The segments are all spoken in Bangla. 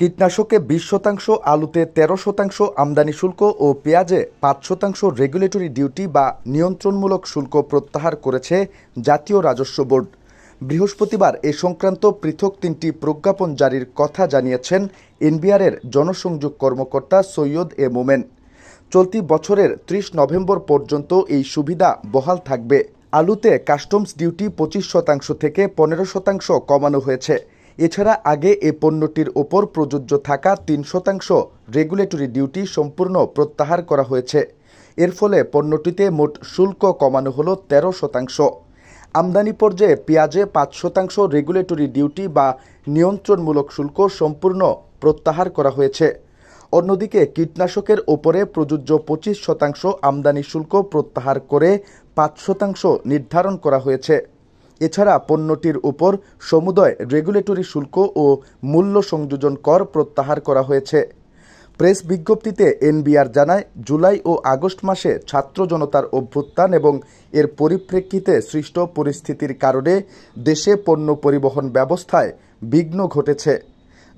কীটনাশকে বিশ শতাংশ আলুতে ১৩ শতাংশ আমদানি শুল্ক ও পেঁয়াজে পাঁচ শতাংশ রেগুলেটরি ডিউটি বা নিয়ন্ত্রণমূলক শুল্ক প্রত্যাহার করেছে জাতীয় রাজস্ব বোর্ড বৃহস্পতিবার এ সংক্রান্ত পৃথক তিনটি প্রজ্ঞাপন জারির কথা জানিয়েছেন এনবিআরের জনসংযোগ কর্মকর্তা সৈয়দ এ মোমেন চলতি বছরের ত্রিশ নভেম্বর পর্যন্ত এই সুবিধা বহাল থাকবে আলুতে কাস্টমস ডিউটি পঁচিশ শতাংশ থেকে পনেরো শতাংশ কমানো হয়েছে এছাড়া আগে এ পণ্যটির ওপর প্রযোজ্য থাকা তিন শতাংশ রেগুলেটরি ডিউটি সম্পূর্ণ প্রত্যাহার করা হয়েছে এর ফলে পণ্যটিতে মোট শুল্ক কমানো হল ১৩ শতাংশ আমদানি পর্যায়ে পেঁয়াজে পাঁচ শতাংশ রেগুলেটরি ডিউটি বা নিয়ন্ত্রণমূলক শুল্ক সম্পূর্ণ প্রত্যাহার করা হয়েছে অন্যদিকে কীটনাশকের ওপরে প্রযোজ্য পঁচিশ শতাংশ আমদানি শুল্ক প্রত্যাহার করে পাঁচ শতাংশ নির্ধারণ করা হয়েছে এছাড়া পণ্যটির উপর সমুদয় রেগুলেটরি শুল্ক ও মূল্য সংযোজন কর প্রত্যাহার করা হয়েছে প্রেস বিজ্ঞপ্তিতে এনবিআর জানায় জুলাই ও আগস্ট মাসে ছাত্র জনতার অভ্যুত্থান এবং এর পরিপ্রেক্ষিতে সৃষ্ট পরিস্থিতির কারণে দেশে পণ্য পরিবহন ব্যবস্থায় বিঘ্ন ঘটেছে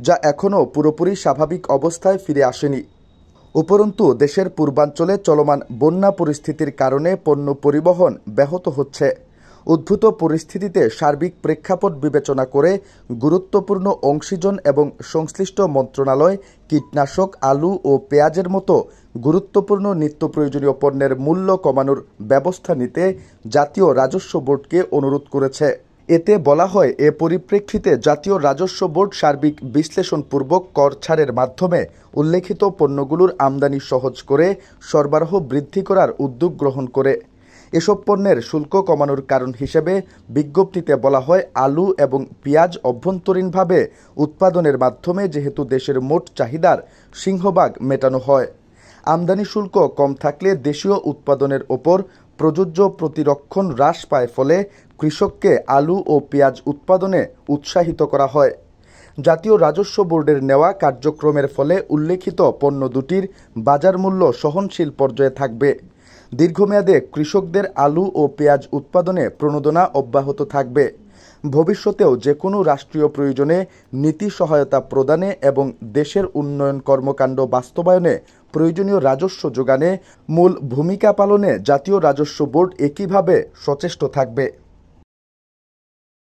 যা এখনও পুরোপুরি স্বাভাবিক অবস্থায় ফিরে আসেনি উপরন্তু দেশের পূর্বাঞ্চলে চলমান বন্যা পরিস্থিতির কারণে পণ্য পরিবহন ব্যাহত হচ্ছে উদ্ভূত পরিস্থিতিতে সার্বিক প্রেক্ষাপট বিবেচনা করে গুরুত্বপূর্ণ অংশীজন এবং সংশ্লিষ্ট মন্ত্রণালয় কীটনাশক আলু ও পেঁয়াজের মতো গুরুত্বপূর্ণ নিত্য প্রয়োজনীয় পণ্যের মূল্য কমানোর ব্যবস্থা নিতে জাতীয় রাজস্ব বোর্ডকে অনুরোধ করেছে এতে বলা হয় এ পরিপ্রেক্ষিতে জাতীয় রাজস্ব বোর্ড সার্বিক বিশ্লেষণপূর্বক কর ছাড়ের মাধ্যমে উল্লেখিত পণ্যগুলোর আমদানি সহজ করে সরবরাহ বৃদ্ধি করার উদ্যোগ গ্রহণ করে এসব পণ্যের শুল্ক কমানোর কারণ হিসেবে বিজ্ঞপ্তিতে বলা হয় আলু এবং পেঁয়াজ অভ্যন্তরীণভাবে উৎপাদনের মাধ্যমে যেহেতু দেশের মোট চাহিদার সিংহভাগ মেটানো হয় আমদানি শুল্ক কম থাকলে দেশীয় উৎপাদনের ওপর প্রযোজ্য প্রতিরক্ষণ হ্রাস পায় ফলে কৃষককে আলু ও পেঁয়াজ উৎপাদনে উৎসাহিত করা হয় জাতীয় রাজস্ব বোর্ডের নেওয়া কার্যক্রমের ফলে উল্লেখিত পণ্য দুটির বাজার মূল্য সহনশীল পর্যায়ে থাকবে দীর্ঘমেয়াদে কৃষকদের আলু ও পেঁয়াজ উৎপাদনে প্রণোদনা অব্যাহত থাকবে ভবিষ্যতেও যে কোনো রাষ্ট্রীয় প্রয়োজনে নীতি সহায়তা প্রদানে এবং দেশের উন্নয়ন কর্মকাণ্ড বাস্তবায়নে প্রয়োজনীয় রাজস্ব যোগানে মূল ভূমিকা পালনে জাতীয় রাজস্ব বোর্ড একইভাবে সচেষ্ট থাকবে